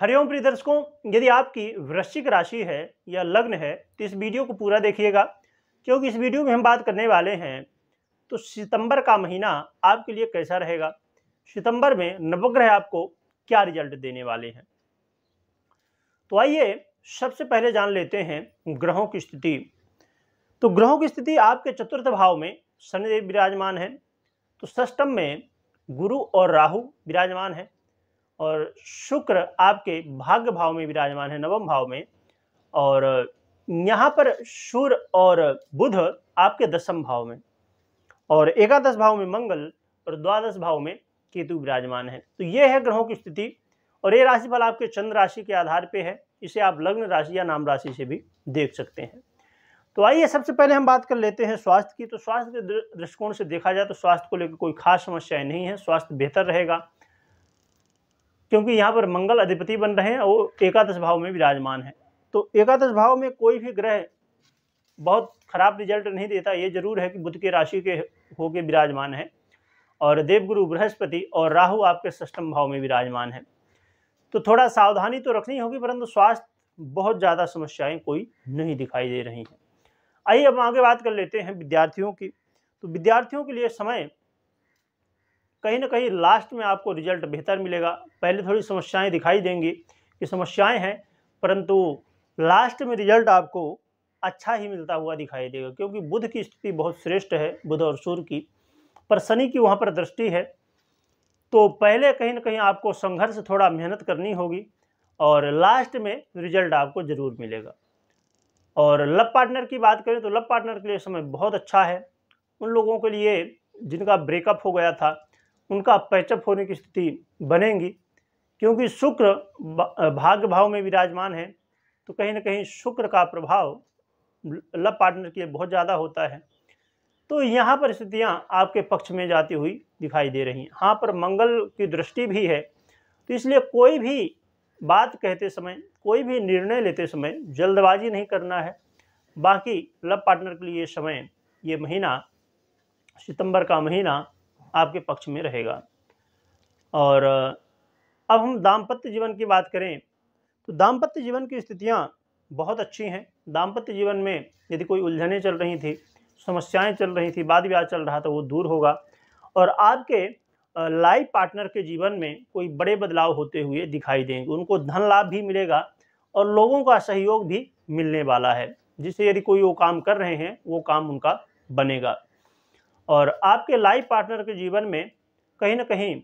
हरिओम प्रिय दर्शकों यदि आपकी वृश्चिक राशि है या लग्न है तो इस वीडियो को पूरा देखिएगा क्योंकि इस वीडियो में हम बात करने वाले हैं तो सितंबर का महीना आपके लिए कैसा रहेगा सितंबर में नवग्रह आपको क्या रिजल्ट देने वाले हैं तो आइए सबसे पहले जान लेते हैं ग्रहों की स्थिति तो ग्रहों की स्थिति आपके चतुर्थ भाव में शनिदेव विराजमान है तो सष्टम में गुरु और राहु विराजमान है और शुक्र आपके भाग्य भाव में विराजमान है नवम भाव में और यहाँ पर सूर्य और बुध आपके दसम भाव में और एकादश भाव में मंगल और द्वादश भाव में केतु विराजमान है तो ये है ग्रहों की स्थिति और ये राशिफल आपके चंद्र राशि के आधार पे है इसे आप लग्न राशि या नाम राशि से भी देख सकते हैं तो आइए सबसे पहले हम बात कर लेते हैं स्वास्थ्य की तो स्वास्थ्य के दृष्टिकोण से देखा जाए तो स्वास्थ्य को लेकर कोई खास समस्याएं नहीं है स्वास्थ्य बेहतर रहेगा क्योंकि यहाँ पर मंगल अधिपति बन रहे हैं और एकादश भाव में विराजमान है तो एकादश भाव में कोई भी ग्रह बहुत खराब रिजल्ट नहीं देता ये जरूर है कि बुध के राशि के होके विराजमान है और देवगुरु बृहस्पति और राहु आपके सष्टम भाव में विराजमान है तो थोड़ा सावधानी तो रखनी होगी परंतु स्वास्थ्य बहुत ज़्यादा समस्याएं कोई नहीं दिखाई दे रही हैं आइए अब आगे बात कर लेते हैं विद्यार्थियों की तो विद्यार्थियों के लिए समय कहीं ना कहीं लास्ट में आपको रिजल्ट बेहतर मिलेगा पहले थोड़ी समस्याएं दिखाई देंगी कि समस्याएं हैं परंतु लास्ट में रिजल्ट आपको अच्छा ही मिलता हुआ दिखाई देगा क्योंकि बुध की स्थिति बहुत श्रेष्ठ है बुध और सूर्य की पर शनि की वहाँ पर दृष्टि है तो पहले कहीं ना कहीं आपको संघर्ष थोड़ा मेहनत करनी होगी और लास्ट में रिजल्ट आपको ज़रूर मिलेगा और लव पार्टनर की बात करें तो लव पार्टनर के लिए समय बहुत अच्छा है उन लोगों के लिए जिनका ब्रेकअप हो गया था उनका पैचअप होने की स्थिति बनेगी क्योंकि शुक्र भाग्य भाव में विराजमान है तो कहीं ना कहीं शुक्र का प्रभाव लव पार्टनर के लिए बहुत ज़्यादा होता है तो यहाँ पर स्थितियाँ आपके पक्ष में जाती हुई दिखाई दे रही हैं हाँ पर मंगल की दृष्टि भी है तो इसलिए कोई भी बात कहते समय कोई भी निर्णय लेते समय जल्दबाजी नहीं करना है बाकी लव पार्टनर के लिए समय ये महीना सितंबर का महीना आपके पक्ष में रहेगा और अब हम दाम्पत्य जीवन की बात करें तो दाम्पत्य जीवन की स्थितियाँ बहुत अच्छी हैं दाम्पत्य जीवन में यदि कोई उलझनें चल रही थी समस्याएं चल रही थी वाद विवाद चल रहा था वो दूर होगा और आपके लाइफ पार्टनर के जीवन में कोई बड़े बदलाव होते हुए दिखाई देंगे उनको धन लाभ भी मिलेगा और लोगों का सहयोग भी मिलने वाला है जिससे यदि कोई वो काम कर रहे हैं वो काम उनका बनेगा और आपके लाइफ पार्टनर के जीवन में कहीं ना कहीं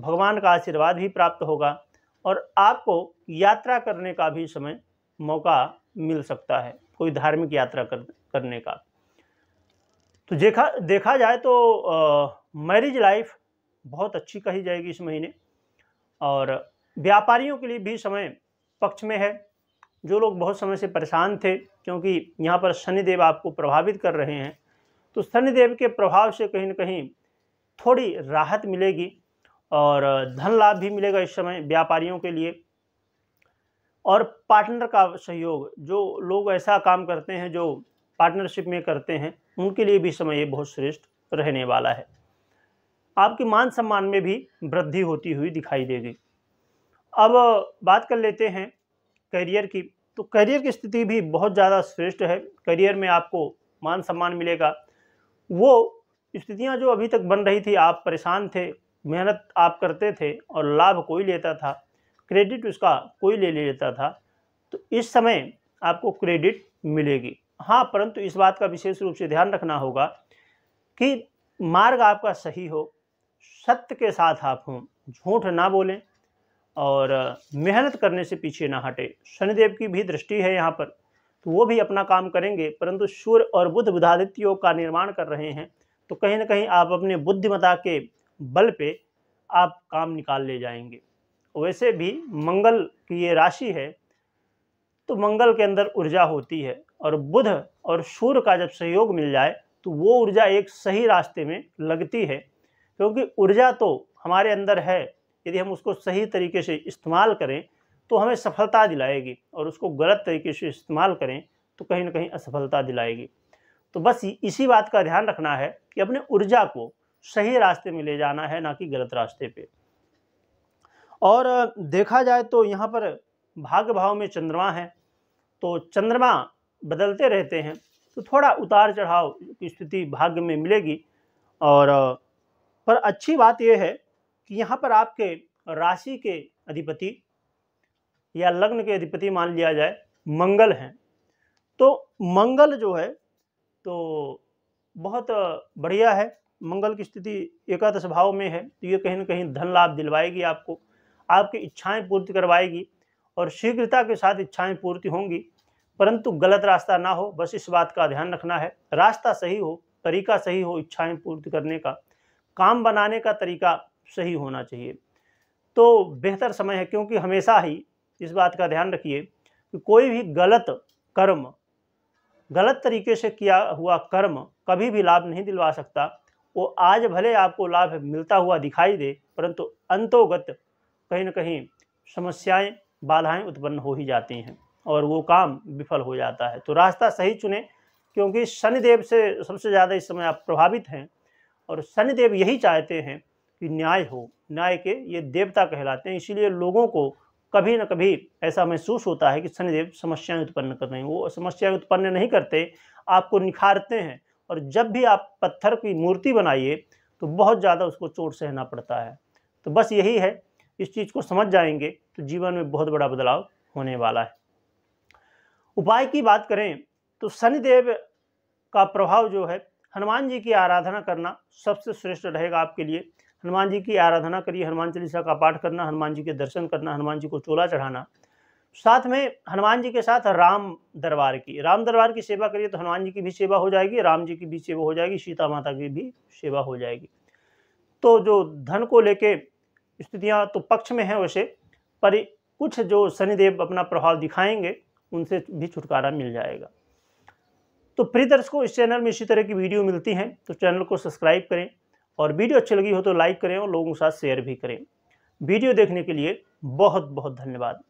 भगवान का आशीर्वाद भी प्राप्त होगा और आपको यात्रा करने का भी समय मौका मिल सकता है कोई धार्मिक यात्रा कर, करने का तो देखा देखा जाए तो मैरिज लाइफ बहुत अच्छी कही जाएगी इस महीने और व्यापारियों के लिए भी समय पक्ष में है जो लोग बहुत समय से परेशान थे क्योंकि यहाँ पर शनिदेव आपको प्रभावित कर रहे हैं तो शनिदेव के प्रभाव से कहीं ना कहीं थोड़ी राहत मिलेगी और धन लाभ भी मिलेगा इस समय व्यापारियों के लिए और पार्टनर का सहयोग जो लोग ऐसा काम करते हैं जो पार्टनरशिप में करते हैं उनके लिए भी समय ये बहुत श्रेष्ठ रहने वाला है आपके मान सम्मान में भी वृद्धि होती हुई दिखाई देगी अब बात कर लेते हैं करियर की तो करियर की स्थिति भी बहुत ज़्यादा श्रेष्ठ है करियर में आपको मान सम्मान मिलेगा वो स्थितियाँ जो अभी तक बन रही थी आप परेशान थे मेहनत आप करते थे और लाभ कोई लेता था क्रेडिट उसका कोई ले लेता था तो इस समय आपको क्रेडिट मिलेगी हाँ परंतु इस बात का विशेष रूप से ध्यान रखना होगा कि मार्ग आपका सही हो सत्य के साथ आप हों झूठ ना बोलें और मेहनत करने से पीछे ना हटे शनिदेव की भी दृष्टि है यहाँ पर तो वो भी अपना काम करेंगे परंतु सूर्य और बुद्ध बुधादित्य योग का निर्माण कर रहे हैं तो कहीं ना कहीं आप अपने बुद्धिमता के बल पे आप काम निकाल ले जाएंगे वैसे भी मंगल की ये राशि है तो मंगल के अंदर ऊर्जा होती है और बुध और सूर्य का जब सहयोग मिल जाए तो वो ऊर्जा एक सही रास्ते में लगती है क्योंकि ऊर्जा तो हमारे अंदर है यदि हम उसको सही तरीके से इस्तेमाल करें तो हमें सफलता दिलाएगी और उसको गलत तरीके से इस्तेमाल करें तो कहीं ना कहीं असफलता दिलाएगी तो बस इसी बात का ध्यान रखना है कि अपने ऊर्जा को सही रास्ते में ले जाना है ना कि गलत रास्ते पे और देखा जाए तो यहाँ पर भाग्य भाव में चंद्रमा है तो चंद्रमा बदलते रहते हैं तो थोड़ा उतार चढ़ाव की स्थिति भाग्य में मिलेगी और पर अच्छी बात यह है कि यहाँ पर आपके राशि के अधिपति या लग्न के अधिपति मान लिया जाए मंगल हैं तो मंगल जो है तो बहुत बढ़िया है मंगल की स्थिति एकादश भाव में है तो ये कहीं ना कहीं धन लाभ दिलवाएगी आपको आपकी इच्छाएं पूर्ति करवाएगी और शीघ्रता के साथ इच्छाएं पूर्ति होंगी परंतु गलत रास्ता ना हो बस इस बात का ध्यान रखना है रास्ता सही हो तरीका सही हो इच्छाएं पूर्ति करने का काम बनाने का तरीका सही होना चाहिए तो बेहतर समय है क्योंकि हमेशा ही इस बात का ध्यान रखिए कि कोई भी गलत कर्म गलत तरीके से किया हुआ कर्म कभी भी लाभ नहीं दिलवा सकता वो आज भले आपको लाभ मिलता हुआ दिखाई दे परंतु अंतोगत कहीं ना कहीं समस्याएं बाधाएं उत्पन्न हो ही जाती हैं और वो काम विफल हो जाता है तो रास्ता सही चुने क्योंकि शनिदेव से सबसे ज़्यादा इस समय आप प्रभावित हैं और शनिदेव यही चाहते हैं कि न्याय हो न्याय के ये देवता कहलाते हैं इसीलिए लोगों को कभी ना कभी ऐसा महसूस होता है कि शनिदेव समस्याएं उत्पन्न कर रहे हैं वो समस्याएं उत्पन्न नहीं करते आपको निखारते हैं और जब भी आप पत्थर की मूर्ति बनाइए तो बहुत ज़्यादा उसको चोट सहना पड़ता है तो बस यही है इस चीज़ को समझ जाएंगे तो जीवन में बहुत बड़ा बदलाव होने वाला है उपाय की बात करें तो शनिदेव का प्रभाव जो है हनुमान जी की आराधना करना सबसे श्रेष्ठ रहेगा आपके लिए हनुमान जी की आराधना करिए हनुमान चालीसा का पाठ करना हनुमान जी के दर्शन करना हनुमान जी को चोला चढ़ाना साथ में हनुमान जी के साथ राम दरबार की राम दरबार की सेवा करिए तो हनुमान जी की भी सेवा हो जाएगी राम जी की भी सेवा हो जाएगी सीता माता की भी सेवा हो जाएगी तो जो धन को लेके स्थितियाँ तो पक्ष में है वैसे पर कुछ जो शनिदेव अपना प्रभाव दिखाएंगे उनसे भी छुटकारा मिल जाएगा तो प्रिय दर्शकों इस चैनल में इसी तरह की वीडियो मिलती हैं तो चैनल को सब्सक्राइब करें और वीडियो अच्छी लगी हो तो लाइक करें और लोगों के साथ शेयर भी करें वीडियो देखने के लिए बहुत बहुत धन्यवाद